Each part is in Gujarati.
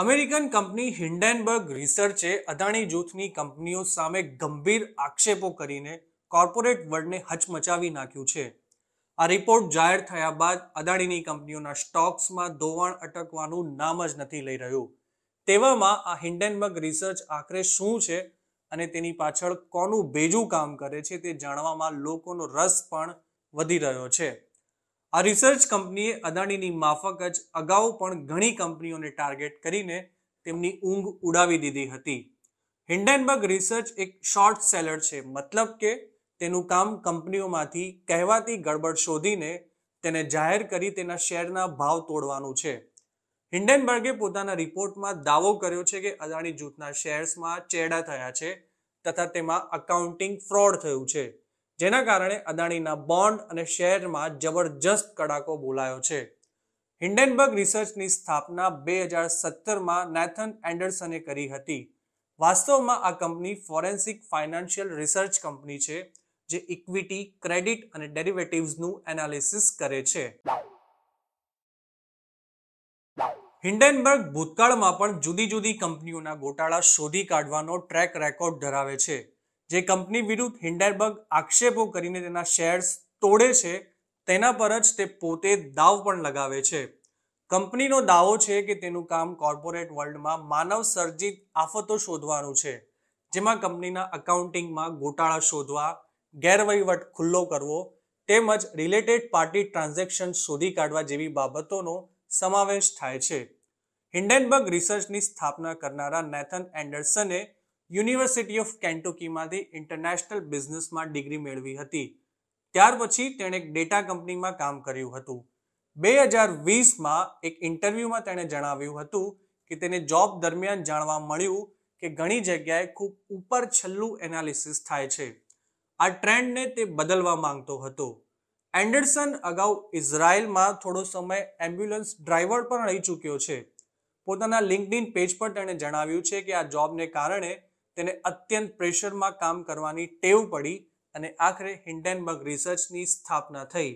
અમેરિકન કંપની હિન્ડેનબર્ગ રિસર્ચે અદાણી જૂથની કંપનીઓ સામે ગંભીર આક્ષેપો કરીને કોર્પોરેટ વર્લ્ડને હચમચાવી નાખ્યું છે આ રિપોર્ટ જાહેર થયા બાદ અદાણીની કંપનીઓના સ્ટોક્સમાં ધોવાણ અટકવાનું નામ જ નથી લઈ રહ્યું તેવામાં આ હિન્ડેનબર્ગ રિસર્ચ આખરે શું છે અને તેની પાછળ કોનું બેજું કામ કરે છે તે જાણવામાં લોકોનો રસ પણ વધી રહ્યો છે આ રિસર્ચ કંપનીએ અદાણીની માફક જ અગાઉ પણ ઘણી કંપનીઓને ટાર્ગેટ કરીને તેમની ઊંઘ ઉડાવી દીધી હતી હિન્ડેનબર્ગ રિસર્ચ એક શોર્ટ સેલર છે મતલબ કે તેનું કામ કંપનીઓમાંથી કહેવાતી ગડબડ શોધીને તેને જાહેર કરી તેના શેરના ભાવ તોડવાનું છે હિન્ડેનબર્ગે પોતાના રિપોર્ટમાં દાવો કર્યો છે કે અદાણી જૂથના શેર્સમાં ચેડા થયા છે તથા તેમાં અકાઉન્ટિંગ ફ્રોડ થયું છે જેના કારણે અદાણીના બોન્ડ અને શેરમાં જબરજસ્ત કડાકો બોલાયો છે હિન્ડેનબર્ગ રિસર્ચની સ્થાપના બે હજાર સત્તરમાં નેથન એન્ડરસને કરી હતી વાસ્તવમાં આ company forensic financial research company છે જે ઇક્વિટી ક્રેડિટ અને ડેરિવેટિવ્સનું એનાલિસિસ કરે છે હિન્ડેનબર્ગ ભૂતકાળમાં પણ જુદી જુદી કંપનીઓના ગોટાળા શોધી કાઢવાનો ટ્રેક રેકોર્ડ ધરાવે છે જે કંપની વિરુદ્ધ હિન્ડેરબર્ગ આક્ષેપો કરીને તેના શેર્સ તોડે છે તેના પર જ તે પોતે દાવ પણ લગાવે છે કંપનીનો દાવો છે કે તેનું કામ કોર્પોરેટ વર્લ્ડમાં માનવ સર્જિત આફતો શોધવાનું છે જેમાં કંપનીના અકાઉન્ટિંગમાં ગોટાળા શોધવા ગેરવહીવટ ખુલ્લો કરવો તેમજ રિલેટેડ પાર્ટી ટ્રાન્ઝેક્શન શોધી કાઢવા જેવી બાબતોનો સમાવેશ થાય છે હિન્ડેનબર્ગ રિસર્ચની સ્થાપના કરનારા નેથન એન્ડરસને યુનિવર્સિટી ઓફ કેન્ટોકીમાંથી ઇન્ટરનેશનલ બિઝનેસમાં ડિગ્રી મેળવી હતી ત્યાર પછી તેણે એક ડેટા કંપનીમાં કામ કર્યું હતું બે હજાર વીસમાં એક ઇન્ટરવ્યૂમાં તેણે જણાવ્યું હતું કે તેને જોબ દરમિયાન જાણવા મળ્યું કે ઘણી જગ્યાએ ખૂબ ઉપર છેલ્લું એનાલિસિસ થાય છે આ ટ્રેન્ડને તે બદલવા માંગતો હતો એન્ડરસન અગાઉ ઇઝરાયલમાં થોડો સમય એમ્બ્યુલન્સ ડ્રાઈવર પણ રહી ચૂક્યો છે પોતાના લિંકડિન પેજ પર તેણે જણાવ્યું છે કે આ જોબને કારણે તેને અત્યંત પ્રેશરમાં કામ કરવાની ટેવ પડી અને આખરે હિન્ડેનબર્ગ રિસર્ચની સ્થાપના થઈ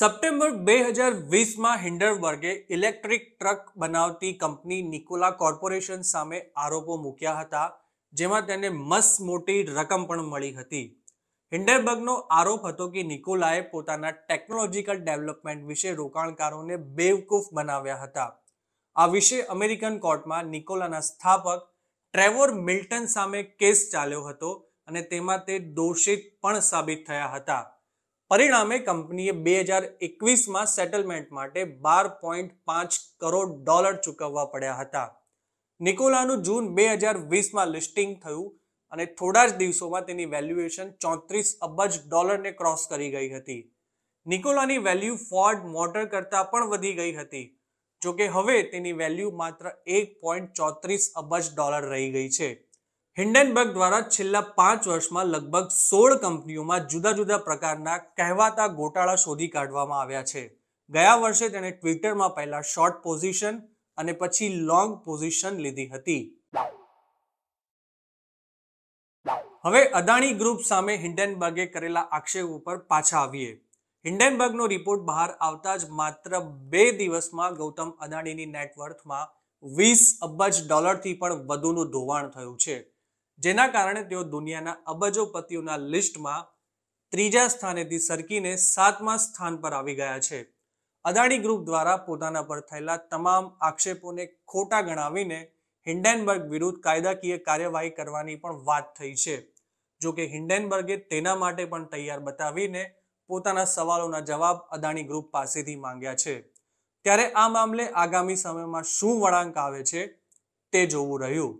સપ્ટેમ્બર બે હજાર વીસમાં હિન્ડરબર્ગે ઇલેક્ટ્રિક ટ્રક બનાવતી કંપની નિકોલા કોર્પોરેશન સામે આરોપો મૂક્યા હતા જેમાં તેને મસ મોટી રકમ પણ મળી હતી હિન્ડરબર્ગનો આરોપ હતો કે નિકોલાએ પોતાના ટેકનોલોજીકલ ડેવલપમેન્ટ વિશે રોકાણકારોને બેવકૂફ બનાવ્યા હતા આ વિશે અમેરિકન કોર્ટમાં નિકોલાના સ્થાપક ટ્રેવોર મિલ્ટન સામે કેસ ચાલ્યો હતો અને તેમાં તે દોષિત પણ સાબિત થયા હતા પરિણામે કંપનીએ બે હજાર એકવીસમાં સેટલમેન્ટ માટે બાર પોઈન્ટ પાંચ કરોડ ડોલર ચૂકવવા પડ્યા હતા નિકોલાનું જૂન બે હજાર વીસમાં લિસ્ટિંગ થયું અને થોડા જ દિવસોમાં તેની વેલ્યુએશન ચોત્રીસ અબજ ડોલરને ક્રોસ કરી ગઈ હતી નિકોલાની વેલ્યુ ફોર્ડ મોટર કરતાં પણ વધી ગઈ હતી જોકે હવે તેની વેલ્યુ માત્ર એક પોઈન્ટ ચોત્રીસ અબજ ડોલર રહી ગઈ છે હિન્ડનબર્ગ દ્વારા છેલ્લા પાંચ વર્ષમાં લગભગ સોળ કંપનીઓમાં જુદા જુદા પ્રકારના કહેવાતા ગોટાળા શોધી કાઢવામાં આવ્યા છે ગયા વર્ષે તેણે ટ્વિટરમાં પહેલા શોર્ટ પોઝિશન અને પછી લોંગ પોઝિશન લીધી હતી હવે અદાણી ગ્રુપ સામે હિન્ડનબર્ગે કરેલા આક્ષેપ ઉપર પાછા આવીએ હિન્ડેનબર્ગનો રિપોર્ટ બહાર આવતા જ માત્ર બે દિવસમાં ગૌતમ અદાણીની નેટવર્થમાં વીસ અબજ ડોલરથી પણ વધુનું ધોવાણ થયું છે જેના કારણે તેઓ દુનિયાના અબજોપતિઓના લિસ્ટમાં ત્રીજા સ્થાનેથી સરકીને સાતમા સ્થાન પર આવી ગયા છે અદાણી ગ્રુપ દ્વારા પોતાના પર થયેલા તમામ આક્ષેપોને ખોટા ગણાવીને હિન્ડેનબર્ગ વિરુદ્ધ કાયદાકીય કાર્યવાહી કરવાની પણ વાત થઈ છે જો કે હિન્ડેનબર્ગે તેના માટે પણ તૈયાર બતાવીને પોતાના સવાલોના જવાબ અદાણી ગ્રુપ પાસેથી માંગ્યા છે ત્યારે આ મામલે આગામી સમયમાં શું વળાંક આવે છે તે જોવું રહ્યું